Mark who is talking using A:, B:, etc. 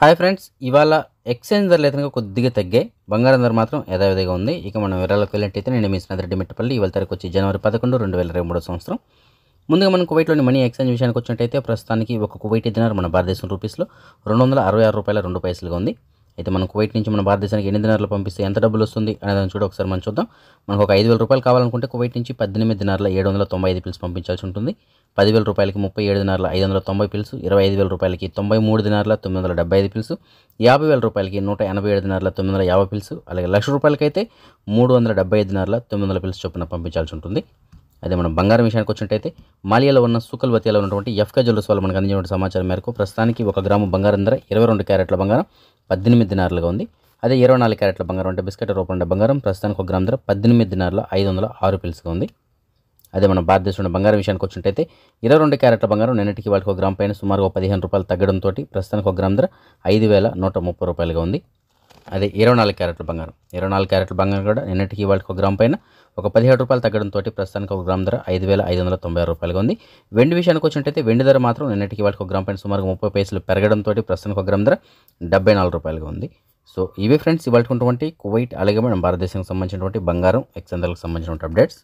A: hi friends ఇవాళ exchange ధరలు అయితే కొద్దిగా తగ్గాయి బంగారం ధర మాత్రం యథావిధిగా ఉంది ఇక మనం వివరాలకు వెళ్ళినట్టయితే నేను మీ స్నేహితుడి మిట్టపల్లి ఇవాళ తరకు వచ్చి జనవరి పదకొండు రెండు వేల ఇరవై మూడో సంవత్సరం ముందుగా మనం కువైట్లోని మనీ ఎక్స్చేంజ్ విషయానికి వచ్చినట్టయితే ప్రస్తుతానికి ఒక కువైట్ ఇదినారు మన భారతదేశం రూపీస్లో రెండు వందల అరవై ఆరు రూపాయల రెండు పైసలుగా ఉంది అయితే మనం కువైట్ నుంచి మన భారతదేశానికి ఎనిమిది దినార్లు పంపిస్తే ఎంత డబ్బులు వస్తుంది అని చూడండి ఒకసారి మనం చూద్దాం మనకు ఒక ఐదు వేల రూపాయలు కావాలనుకుంటే కువైట్ నుంచి పద్దెనిమిది దినార్ల ఏడు వందల తొంభై ఐదు పిల్స్ పంపించాల్సి ఉంటుంది పదివేల రూపాయలకి ముప్పై ఏడు దినార్ల ఐదు వందల తొంభై పిల్స్ ఇరవై ఐదు వేల రూపాయలకి తొంభై మూడు దినార్ల తొమ్మిది వందల డెబ్బై ఐదు పిల్స్ యాభై వేల రూపాయలకి నూట ఎనభై ఏడు దినార్ల తొమ్మిది వందల యాభై పిల్స్ అలాగే లక్ష రూపాయలకైతే మూడు వందల డెబ్బై ఐదు దినార్ల తొమ్మిది వందల పిల్స్ చొప్పున పంపించాల్సి ఉంటుంది అదే మనం బంగారం విషయానికి వచ్చినట్టయితే మాలియాలో ఉన్న సూకల్వతియాలో ఉన్నటువంటి ఎఫ్కే జ్యువెలర్స్ వాళ్ళు మనకు అందించిన సమాచారం మేరకు ప్రస్తుతానికి ఒక గ్రాము బంగారం ధర ఇరవై రెండు క్యారెట్ల బంగారం పద్దెనిమిది దినార్లుగా ఉంది అదే ఇరవై నాలుగు క్యారెట్ల బంగారం అంటే బిస్కెట్ రూపంలో బంగారం ప్రస్తుతానికి ఒక గ్రామ్ ధర పద్దెనిమిది దినారుల ఐదు వందల ఆరు పిల్స్గా ఉంది అదే మన భారతదేశంలో బంగారం విషయానికి వచ్చినట్టయితే ఇరవై రెండు క్యారెట్ల బంగారం నిన్నటికి వాళ్ళకి ఒక గ్రామ్ పైన సుమారుగా పదిహేను రూపాయలు తగ్గడంతో ప్రస్తుతానికి ఒక గ్రామ్ ధర ఐదు వేల నూట ముప్పై రూపాయలుగా ఉంది అదే ఇరవై నాలుగు క్యారెట్ల బంగారం ఇరవై నాలుగు క్యారెట్ల బంగారం కూడా నిన్నటికి ఇవాళకి ఒక గ్రామ్ పైన ఒక పదిహేడు రూపాయలు తగ్గడంతో ప్రస్తుతానికి ఒక గ్రామ్ ధర ఐదు వేల ఐదు వందల తొంభై ఆరు రూపాయలుగా ఉంది వెండి విషయానికి వచ్చినట్టయితే వెండి ధర మాత్రం నిన్నటికి వాళ్ళకి ఒక గ్రామ్ పైన సుమారు ముప్పై పైసలు పెరగడంతో ప్రస్తుతానికి ఒక గ్రామ్ ధర డెబ్బై నాలుగు రూపాయలుగా ఉంది సో ఇవే ఫ్రెండ్స్ ఇవాళకున్నటువంటి కువైట్ అలాగే మనం భారతదేశానికి సంబంధించినటువంటి బంగారం ఎక్సెందర్లకు సంబంధించినటువంటి అప్డేట్స్